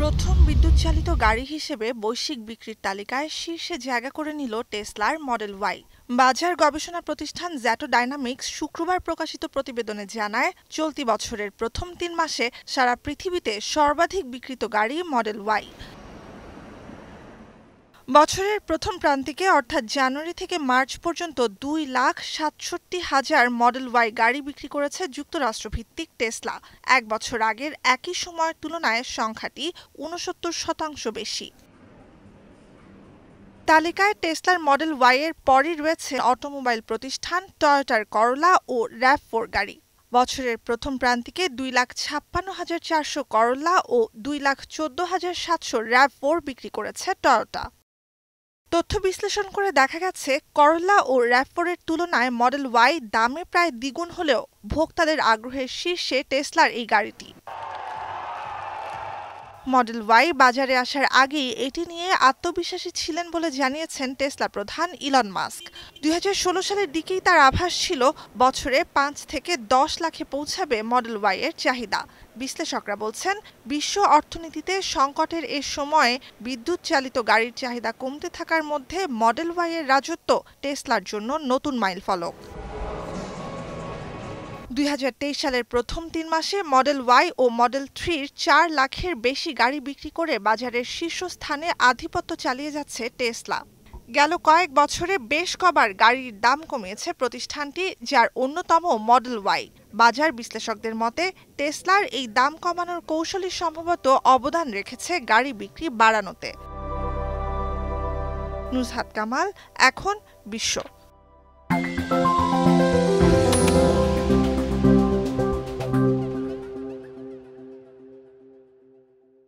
প্রথম বিদ্যুৎ চালিত গাড়ি হিসেবে বৈশ্বিক বিক্রির তালিকায় শীর্ষে জায়গা করে নিল টেসলার মডেল ওয়াই বাজার গবেষণা প্রতিষ্ঠান জ্যাটো ডাইনামিক্স শুক্রবার প্রকাশিত প্রতিবেদনে জানায় চলতি বছরের প্রথম তিন মাসে সারা পৃথিবীতে সর্বাধিক বিক্রিত গাড়ি মডেল ওয়াই বছরের প্রথম প্রান্তিকে অর্থাৎ জানুয়ারি থেকে মার্চ পর্যন্ত দুই লাখ সাতষট্টি হাজার মডেল ওয়াই গাড়ি বিক্রি করেছে যুক্তরাষ্ট্রভিত্তিক টেসলা এক বছর আগের একই সময়ের তুলনায় সংখ্যাটি উনসত্তর শতাংশ বেশি তালিকায় টেসলার মডেল ওয়াই এর পরই রয়েছে অটোমোবাইল প্রতিষ্ঠান টয়োটার করলা ও র্যাপ ফোর গাড়ি বছরের প্রথম প্রান্তিকে দুই লাখ ছাপ্পান্ন হাজার চারশো করলা ও দুই লাখ চোদ্দ হাজার সাতশো র্যাপ ফোর বিক্রি করেছে টয়োটা তথ্য বিশ্লেষণ করে দেখা গেছে করলা ও র্যাপোরের তুলনায় মডেল ওয়াই দামে প্রায় দ্বিগুণ হলেও ভোক্তাদের আগ্রহের শীর্ষে টেসলার এই গাড়িটি মডেল ওয়াই বাজারে আসার আগেই এটি নিয়ে আত্মবিশ্বাসী ছিলেন বলে জানিয়েছেন টেসলা প্রধান ইলন মাস্ক দুই সালের দিকেই তার আভাস ছিল বছরে পাঁচ থেকে দশ লাখে পৌঁছাবে মডেল ওয়াই এর চাহিদা বিশ্লেষকরা বলছেন বিশ্ব অর্থনীতিতে সংকটের এ সময়ে বিদ্যুৎ চালিত গাড়ির চাহিদা কমতে থাকার মধ্যে মডেল ওয়াই এর রাজত্ব টেসলার জন্য নতুন মাইল ফলক 2023 সালের প্রথম তিন মাসে মডেল ওয়াই ও মডেল থ্রির চার লাখের বেশি গাড়ি বিক্রি করে বাজারের শীর্ষস্থানে আধিপত্য চালিয়ে যাচ্ছে টেসলা গেল কয়েক বছরে বেশ কবার গাড়ির দাম কমিয়েছে প্রতিষ্ঠানটি যার অন্যতম মডেল ওয়াই বাজার বিশ্লেষকদের মতে টেসলার এই দাম কমানোর কৌশলী সম্ভবত অবদান রেখেছে গাড়ি বিক্রি বাড়ানোতে নুজহাত কামাল এখন বিশ্ব